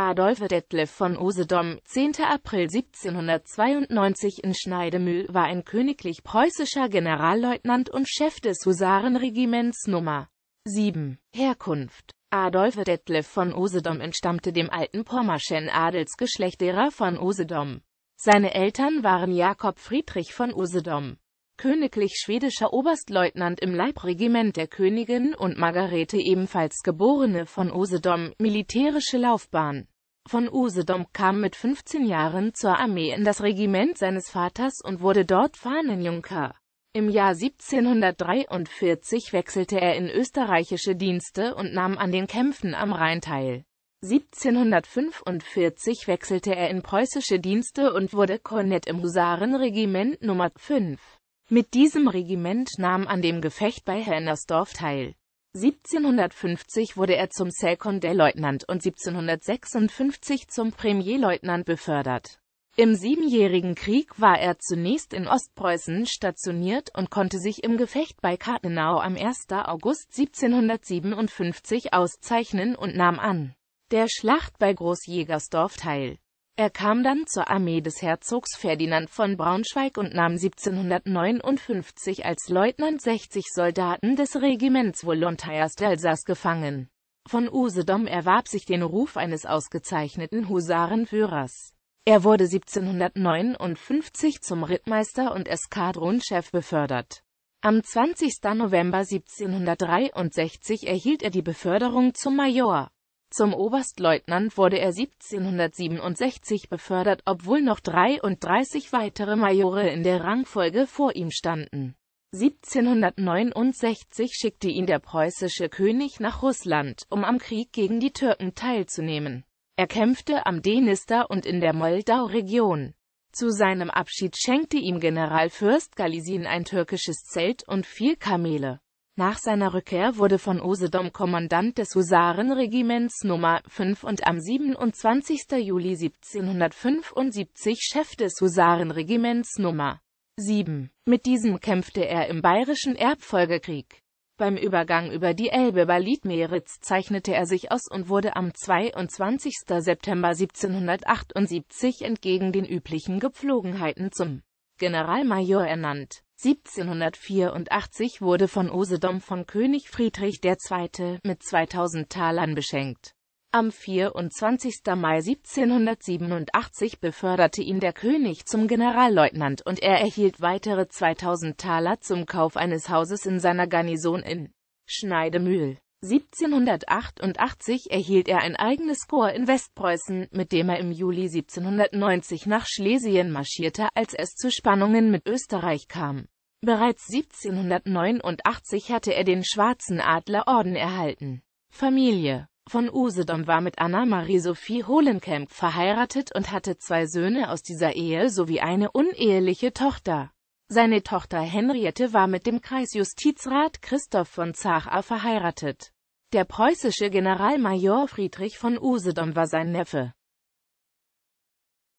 Adolf Detlef von Usedom, 10. April 1792 in Schneidemühl, war ein königlich preußischer Generalleutnant und Chef des Husarenregiments Nummer 7. Herkunft Adolf Detlef von Usedom entstammte dem alten pommerschen Adelsgeschlecht derer von Usedom. Seine Eltern waren Jakob Friedrich von Usedom königlich schwedischer Oberstleutnant im Leibregiment der Königin und Margarete ebenfalls geborene von Usedom, militärische Laufbahn. Von Usedom kam mit 15 Jahren zur Armee in das Regiment seines Vaters und wurde dort Fahnenjunker. Im Jahr 1743 wechselte er in österreichische Dienste und nahm an den Kämpfen am Rhein teil. 1745 wechselte er in preußische Dienste und wurde Kornett im Husarenregiment Nummer 5. Mit diesem Regiment nahm an dem Gefecht bei Hennersdorf teil. 1750 wurde er zum Sekondärleutnant und 1756 zum Premierleutnant befördert. Im Siebenjährigen Krieg war er zunächst in Ostpreußen stationiert und konnte sich im Gefecht bei Kartenau am 1. August 1757 auszeichnen und nahm an der Schlacht bei Großjägersdorf teil. Er kam dann zur Armee des Herzogs Ferdinand von Braunschweig und nahm 1759 als Leutnant 60 Soldaten des Regiments Volontiers d'Alsace gefangen. Von Usedom erwarb sich den Ruf eines ausgezeichneten Husarenführers. Er wurde 1759 zum Rittmeister und Eskadronchef befördert. Am 20. November 1763 erhielt er die Beförderung zum Major. Zum Oberstleutnant wurde er 1767 befördert, obwohl noch 33 weitere Majore in der Rangfolge vor ihm standen. 1769 schickte ihn der preußische König nach Russland, um am Krieg gegen die Türken teilzunehmen. Er kämpfte am Denister und in der Moldau-Region. Zu seinem Abschied schenkte ihm Generalfürst Galisin ein türkisches Zelt und vier Kamele. Nach seiner Rückkehr wurde von Osedom Kommandant des Husarenregiments Nummer 5 und am 27. Juli 1775 Chef des Husarenregiments Nummer 7. Mit diesem kämpfte er im Bayerischen Erbfolgekrieg. Beim Übergang über die Elbe bei Liedmeritz zeichnete er sich aus und wurde am 22. September 1778 entgegen den üblichen Gepflogenheiten zum Generalmajor ernannt. 1784 wurde von Osedom von König Friedrich II. mit 2000 Talern beschenkt. Am 24. Mai 1787 beförderte ihn der König zum Generalleutnant und er erhielt weitere 2000 Taler zum Kauf eines Hauses in seiner Garnison in Schneidemühl. 1788 erhielt er ein eigenes Korps in Westpreußen, mit dem er im Juli 1790 nach Schlesien marschierte, als es zu Spannungen mit Österreich kam. Bereits 1789 hatte er den Schwarzen Adlerorden erhalten. Familie von Usedom war mit Anna Marie Sophie Hohlenkamp verheiratet und hatte zwei Söhne aus dieser Ehe sowie eine uneheliche Tochter. Seine Tochter Henriette war mit dem Kreisjustizrat Christoph von Zacher verheiratet. Der preußische Generalmajor Friedrich von Usedom war sein Neffe.